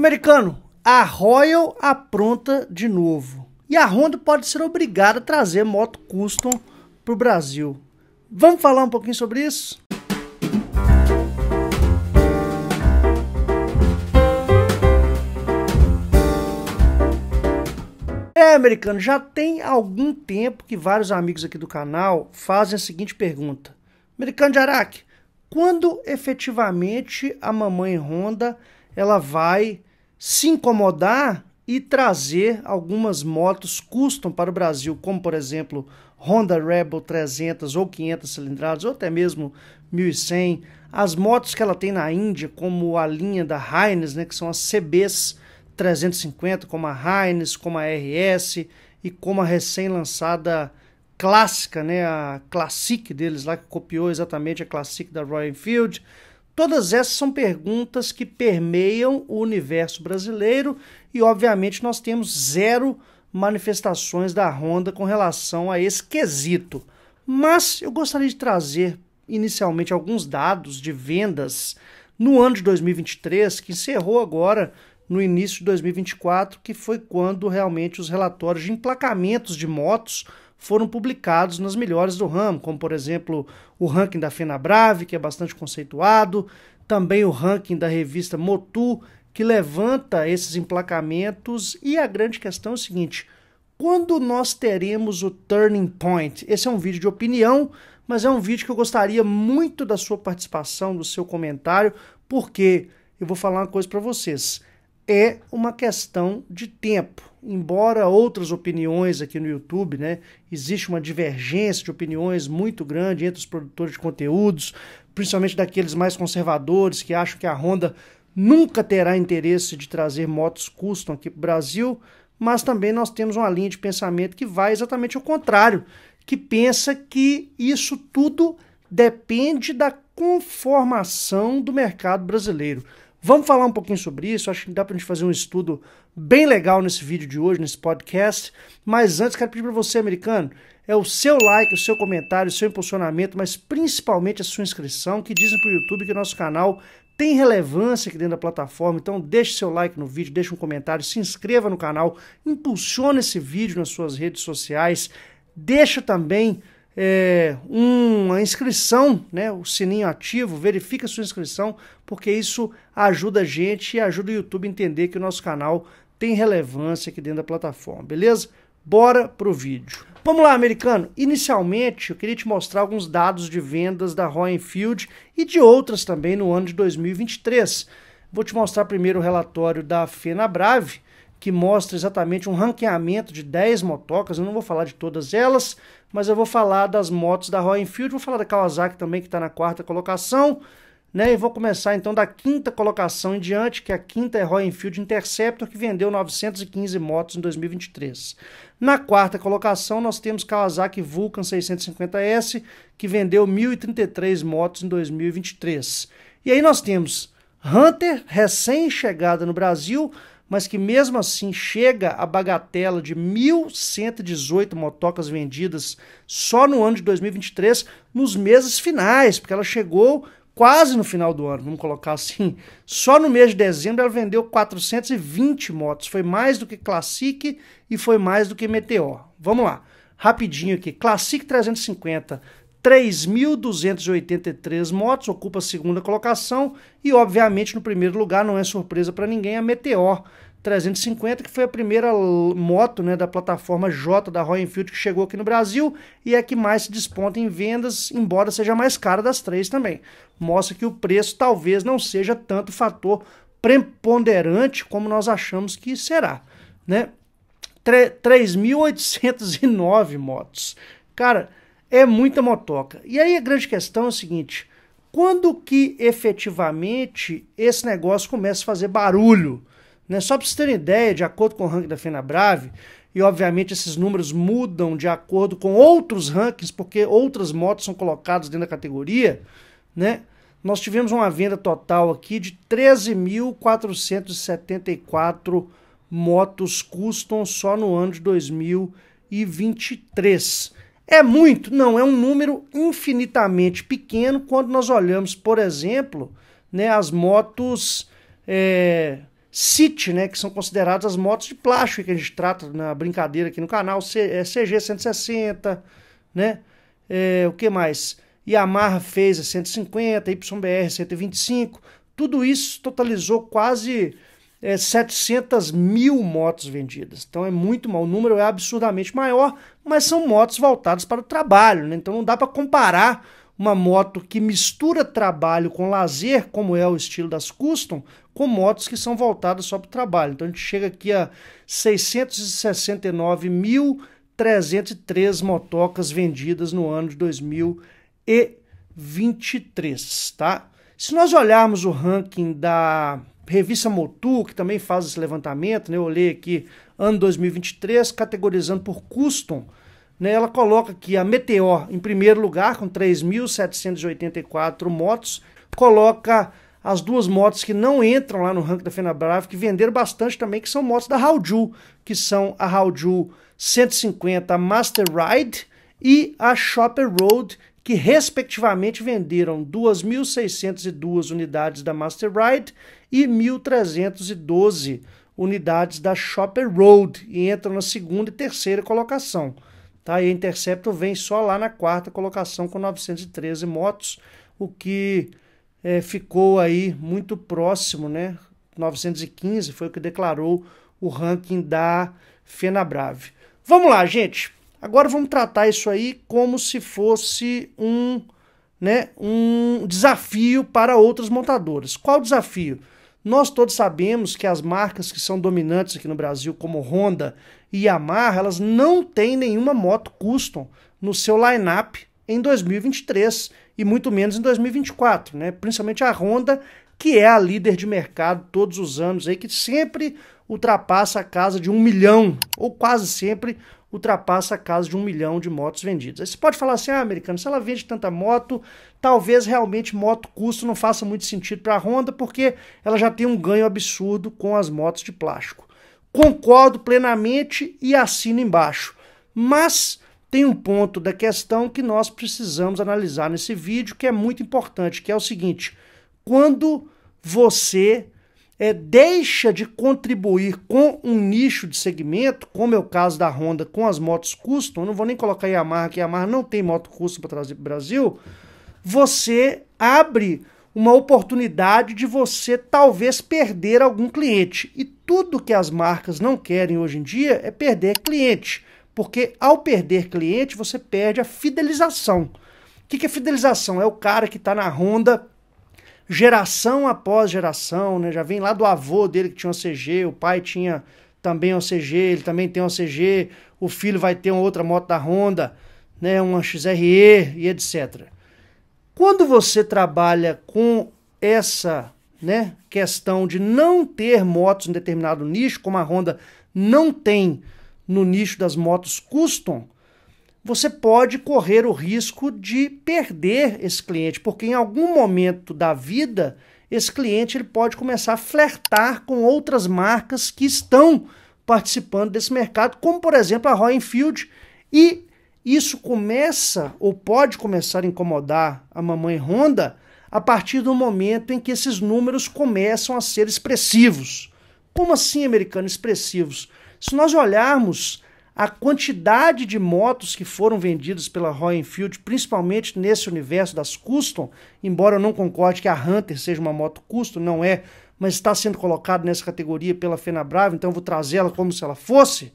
Americano, a Royal apronta de novo. E a Honda pode ser obrigada a trazer moto custom para o Brasil. Vamos falar um pouquinho sobre isso? É, americano, já tem algum tempo que vários amigos aqui do canal fazem a seguinte pergunta. Americano de Araque, quando efetivamente a mamãe Honda ela vai se incomodar e trazer algumas motos custom para o Brasil, como por exemplo Honda Rebel 300 ou 500 cilindradas, ou até mesmo 1100. As motos que ela tem na Índia, como a linha da Heinz, né, que são as CBs 350, como a Heinz, como a RS e como a recém-lançada clássica, né, a Classic deles lá, que copiou exatamente a Classic da Royal Enfield Todas essas são perguntas que permeiam o universo brasileiro e, obviamente, nós temos zero manifestações da Honda com relação a esse quesito. Mas eu gostaria de trazer inicialmente alguns dados de vendas no ano de 2023, que encerrou agora no início de 2024, que foi quando realmente os relatórios de emplacamentos de motos foram publicados nas melhores do ramo, como por exemplo o ranking da Brave que é bastante conceituado, também o ranking da revista Motu, que levanta esses emplacamentos. E a grande questão é o seguinte: quando nós teremos o turning point? Esse é um vídeo de opinião, mas é um vídeo que eu gostaria muito da sua participação, do seu comentário, porque eu vou falar uma coisa para vocês é uma questão de tempo. Embora outras opiniões aqui no YouTube, né, existe uma divergência de opiniões muito grande entre os produtores de conteúdos, principalmente daqueles mais conservadores que acham que a Honda nunca terá interesse de trazer motos custom aqui para o Brasil, mas também nós temos uma linha de pensamento que vai exatamente ao contrário, que pensa que isso tudo depende da conformação do mercado brasileiro. Vamos falar um pouquinho sobre isso, acho que dá para a gente fazer um estudo bem legal nesse vídeo de hoje, nesse podcast. Mas antes, quero pedir para você, americano, é o seu like, o seu comentário, o seu impulsionamento, mas principalmente a sua inscrição, que dizem para o YouTube que nosso canal tem relevância aqui dentro da plataforma, então deixe seu like no vídeo, deixe um comentário, se inscreva no canal, impulsione esse vídeo nas suas redes sociais, deixa também é, uma inscrição, né, o sininho ativo, verifica sua inscrição, porque isso ajuda a gente e ajuda o YouTube a entender que o nosso canal tem relevância aqui dentro da plataforma, beleza? Bora pro vídeo. Vamos lá, americano. Inicialmente, eu queria te mostrar alguns dados de vendas da Royal e de outras também no ano de 2023. Vou te mostrar primeiro o relatório da Fenabrave, que mostra exatamente um ranqueamento de 10 motocas. Eu não vou falar de todas elas, mas eu vou falar das motos da Royal Enfield, vou falar da Kawasaki também, que está na quarta colocação. Né, e vou começar então da quinta colocação em diante, que a quinta é Royal Enfield Interceptor, que vendeu 915 motos em 2023. Na quarta colocação, nós temos Kawasaki Vulcan 650S, que vendeu 1.033 motos em 2023. E aí nós temos Hunter, recém-chegada no Brasil, mas que mesmo assim chega a bagatela de 1.118 motocas vendidas só no ano de 2023, nos meses finais, porque ela chegou quase no final do ano, vamos colocar assim. Só no mês de dezembro ela vendeu 420 motos, foi mais do que Classic e foi mais do que Meteor. Vamos lá, rapidinho aqui. Classic 350 3.283 motos, ocupa a segunda colocação e, obviamente, no primeiro lugar, não é surpresa para ninguém, a Meteor 350, que foi a primeira moto né, da plataforma J da Royal Enfield que chegou aqui no Brasil e é a que mais se desponta em vendas, embora seja a mais cara das três também. Mostra que o preço talvez não seja tanto fator preponderante como nós achamos que será. Né? 3.809 motos. Cara, é muita motoca. E aí a grande questão é o seguinte: quando que efetivamente esse negócio começa a fazer barulho? Né? Só para vocês terem ideia, de acordo com o ranking da Brave e obviamente esses números mudam de acordo com outros rankings, porque outras motos são colocadas dentro da categoria, né? Nós tivemos uma venda total aqui de 13.474 motos custom só no ano de 2023. É muito? Não, é um número infinitamente pequeno quando nós olhamos, por exemplo, né, as motos é, City, né, que são consideradas as motos de plástico que a gente trata na brincadeira aqui no canal, CG é, 160, né? É, o que mais? Yamaha fez a 150, YBR 125, tudo isso totalizou quase é, 700 mil motos vendidas. Então é muito mal, o número é absurdamente maior, mas são motos voltadas para o trabalho, né? então não dá para comparar uma moto que mistura trabalho com lazer, como é o estilo das custom, com motos que são voltadas só para o trabalho. Então a gente chega aqui a 669.303 motocas vendidas no ano de 2023, tá? Se nós olharmos o ranking da revista Motu, que também faz esse levantamento, né, eu olhei aqui ano 2023, categorizando por custom, né, ela coloca aqui a Meteor em primeiro lugar, com 3.784 motos, coloca as duas motos que não entram lá no ranking da Fenabrave, que venderam bastante também, que são motos da Raudju, que são a Raudju 150 Master Ride e a Shopper Road, que respectivamente venderam 2.602 unidades da Master Ride e 1.312 unidades da Shopper Road e entram na segunda e terceira colocação. Tá? E a Interceptor vem só lá na quarta colocação com 913 motos, o que é, ficou aí muito próximo, né? 915 foi o que declarou o ranking da Fenabrave. Vamos lá, gente. Agora vamos tratar isso aí como se fosse um, né, um desafio para outras montadoras. Qual o desafio? Nós todos sabemos que as marcas que são dominantes aqui no Brasil, como Honda e Yamaha, elas não têm nenhuma moto custom no seu lineup em 2023 e muito menos em 2024, né? Principalmente a Honda, que é a líder de mercado todos os anos aí, que sempre ultrapassa a casa de um milhão, ou quase sempre ultrapassa a casa de um milhão de motos vendidas. Aí você pode falar assim, ah, americano, se ela vende tanta moto, talvez realmente moto custo não faça muito sentido para a Honda, porque ela já tem um ganho absurdo com as motos de plástico. Concordo plenamente e assino embaixo. Mas tem um ponto da questão que nós precisamos analisar nesse vídeo, que é muito importante, que é o seguinte: quando você é, deixa de contribuir com um nicho de segmento, como é o caso da Honda com as motos custom, não vou nem colocar a Yamaha, que a Yamaha não tem moto custom para trazer para o Brasil, você abre uma oportunidade de você talvez perder algum cliente. E tudo que as marcas não querem hoje em dia é perder cliente, porque ao perder cliente você perde a fidelização. O que, que é fidelização? É o cara que está na Honda geração após geração, né? Já vem lá do avô dele que tinha um CG, o pai tinha também um CG, ele também tem um CG, o filho vai ter uma outra moto da Honda, né? Uma XRE e etc. Quando você trabalha com essa né, questão de não ter motos em determinado nicho, como a Honda não tem no nicho das motos custom, você pode correr o risco de perder esse cliente, porque em algum momento da vida esse cliente ele pode começar a flertar com outras marcas que estão participando desse mercado, como por exemplo a Royenfield, e isso começa ou pode começar a incomodar a mamãe Honda a partir do momento em que esses números começam a ser expressivos. Como assim, americano, expressivos? Se nós olharmos a quantidade de motos que foram vendidas pela Royal Enfield, principalmente nesse universo das custom, embora eu não concorde que a Hunter seja uma moto custom, não é, mas está sendo colocado nessa categoria pela Fena Brava, então eu vou trazê-la como se ela fosse,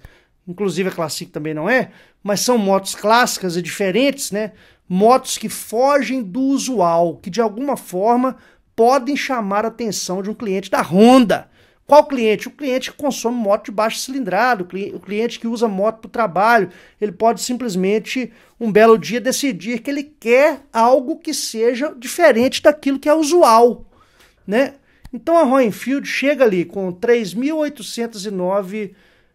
inclusive a Classic também não é, mas são motos clássicas e diferentes, né? Motos que fogem do usual, que de alguma forma podem chamar a atenção de um cliente da Honda. Qual cliente? O cliente que consome moto de baixo cilindrado, o cliente que usa moto para o trabalho. Ele pode simplesmente, um belo dia, decidir que ele quer algo que seja diferente daquilo que é usual. Né? Então a Roenfield chega ali com 3.809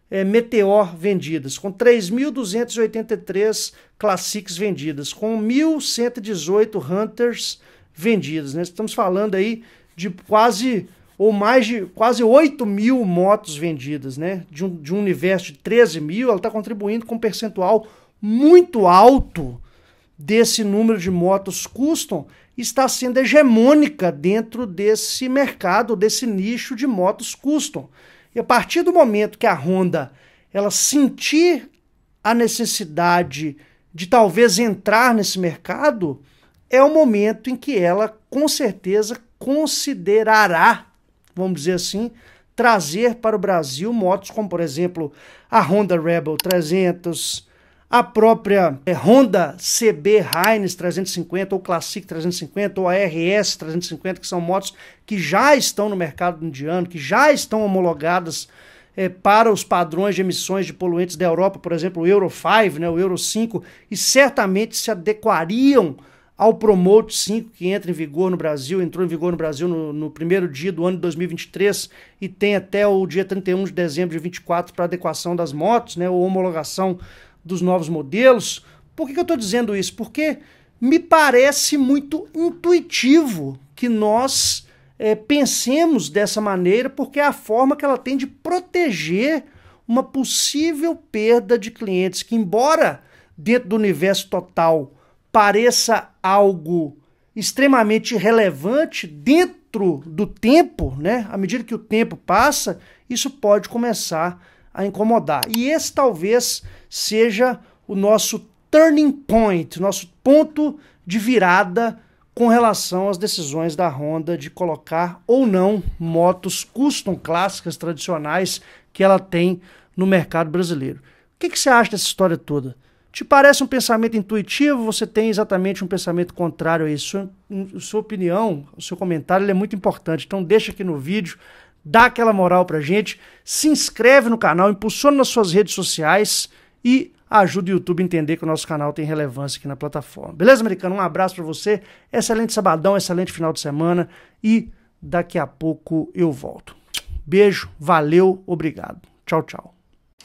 é, eh, Meteor vendidas, com 3.283 Classics vendidas, com 1.118 Hunters vendidas. Né? Estamos falando aí de quase ou mais de quase 8 mil motos vendidas, né? De um, de um universo de 13 mil, ela está contribuindo com um percentual muito alto desse número de motos custom, está sendo hegemônica dentro desse mercado, desse nicho de motos custom. E a partir do momento que a Honda ela sentir a necessidade de talvez entrar nesse mercado, é o momento em que ela com certeza considerará vamos dizer assim, trazer para o Brasil motos como, por exemplo, a Honda Rebel 300, a própria eh, Honda CB Heinz 350, ou Classic 350, ou a RS 350, que são motos que já estão no mercado indiano, que já estão homologadas é, para os padrões de emissões de poluentes da Europa, por exemplo, o Euro 5, né, o Euro 5, e certamente se adequariam ao Promote 5, que entra em vigor no Brasil, entrou em vigor no Brasil no, no primeiro dia do ano de 2023 e tem até o dia 31 de dezembro de 2024 para adequação das motos, né, ou homologação dos novos modelos. Por que, que eu estou dizendo isso? Porque me parece muito intuitivo que nós é, pensemos dessa maneira, porque é a forma que ela tem de proteger uma possível perda de clientes, que embora dentro do universo total pareça algo extremamente relevante dentro do tempo, né? À medida que o tempo passa, isso pode começar a incomodar. E esse talvez seja o nosso turning point, nosso ponto de virada com relação às decisões da Honda de colocar ou não motos custom clássicas tradicionais que ela tem no mercado brasileiro. O que, que você acha dessa história toda? Te parece um pensamento intuitivo? Você tem exatamente um pensamento contrário a isso? Sua, hum, sua opinião, o seu comentário é muito importante. Então deixa aqui no vídeo, dá aquela moral pra gente, se inscreve no canal, impulsiona nas suas redes sociais e ajuda o YouTube a entender que o nosso canal tem relevância aqui na plataforma. Beleza, americano? Um abraço para você, excelente sabadão, excelente final de semana e daqui a pouco eu volto. Beijo, valeu, obrigado. Tchau, tchau.